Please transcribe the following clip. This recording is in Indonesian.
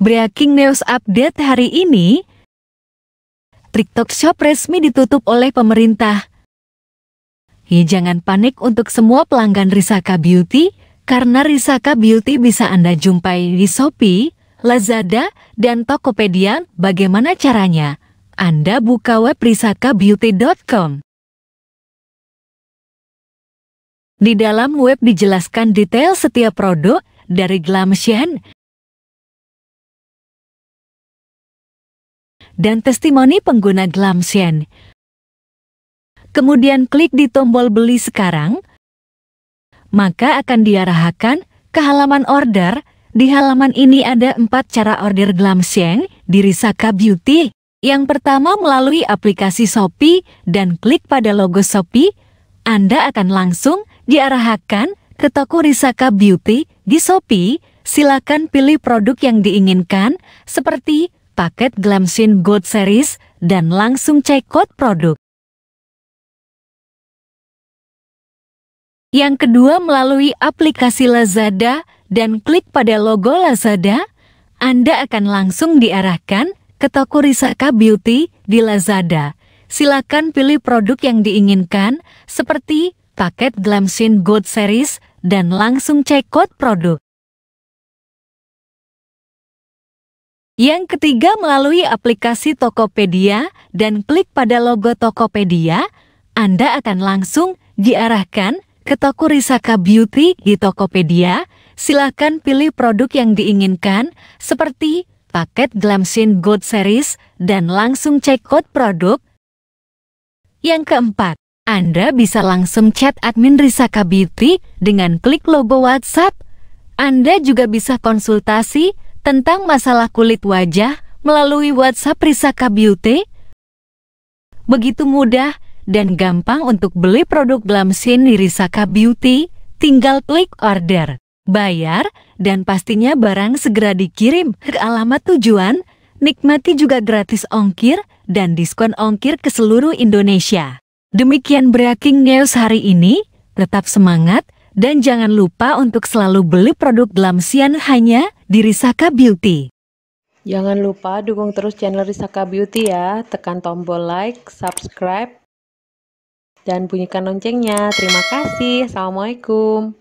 Breaking news update hari ini, TikTok Shop resmi ditutup oleh pemerintah. Hi, jangan panik untuk semua pelanggan Risaka Beauty, karena Risaka Beauty bisa Anda jumpai di Shopee, Lazada, dan Tokopedia. Bagaimana caranya? Anda buka web risakabeauty.com. Di dalam web dijelaskan detail setiap produk, dari Glamshen, dan testimoni pengguna Glamsian. Kemudian klik di tombol beli sekarang, maka akan diarahkan ke halaman order. Di halaman ini ada empat cara order Glamsian di Risaka Beauty. Yang pertama melalui aplikasi Shopee dan klik pada logo Shopee, Anda akan langsung diarahkan ke toko Risaka Beauty di Shopee. Silakan pilih produk yang diinginkan seperti paket Glamsin Gold Series dan langsung cek code produk. Yang kedua melalui aplikasi Lazada dan klik pada logo Lazada, Anda akan langsung diarahkan ke toko Risaka Beauty di Lazada. Silakan pilih produk yang diinginkan seperti paket Glamsin Gold Series dan langsung cek code produk. Yang ketiga melalui aplikasi Tokopedia dan klik pada logo Tokopedia, Anda akan langsung diarahkan ke toko Risaka Beauty di Tokopedia. Silakan pilih produk yang diinginkan seperti paket Glamshin Gold Series dan langsung cek code produk. Yang keempat, Anda bisa langsung chat admin Risaka Beauty dengan klik logo WhatsApp. Anda juga bisa konsultasi tentang masalah kulit wajah melalui WhatsApp Risaka Beauty? Begitu mudah dan gampang untuk beli produk Glamsin di Risaka Beauty, tinggal klik order, bayar, dan pastinya barang segera dikirim ke alamat tujuan. Nikmati juga gratis ongkir dan diskon ongkir ke seluruh Indonesia. Demikian Breaking News hari ini, tetap semangat dan jangan lupa untuk selalu beli produk Glamsian hanya di Risaka Beauty. Jangan lupa dukung terus channel Risaka Beauty ya. Tekan tombol like, subscribe, dan bunyikan loncengnya. Terima kasih. Assalamualaikum.